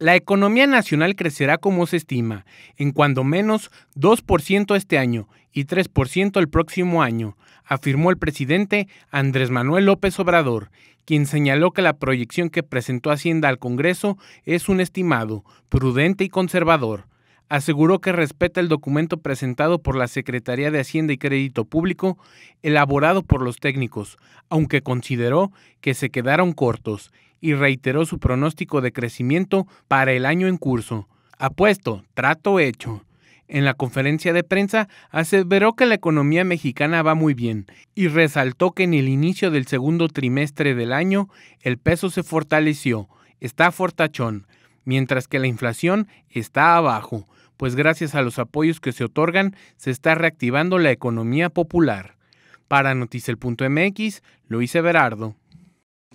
La economía nacional crecerá como se estima, en cuando menos 2% este año y 3% el próximo año, afirmó el presidente Andrés Manuel López Obrador, quien señaló que la proyección que presentó Hacienda al Congreso es un estimado, prudente y conservador aseguró que respeta el documento presentado por la Secretaría de Hacienda y Crédito Público, elaborado por los técnicos, aunque consideró que se quedaron cortos y reiteró su pronóstico de crecimiento para el año en curso. Apuesto, trato hecho. En la conferencia de prensa aseveró que la economía mexicana va muy bien y resaltó que en el inicio del segundo trimestre del año el peso se fortaleció, está fortachón, mientras que la inflación está abajo, pues gracias a los apoyos que se otorgan se está reactivando la economía popular. Para Noticia Luis Everardo.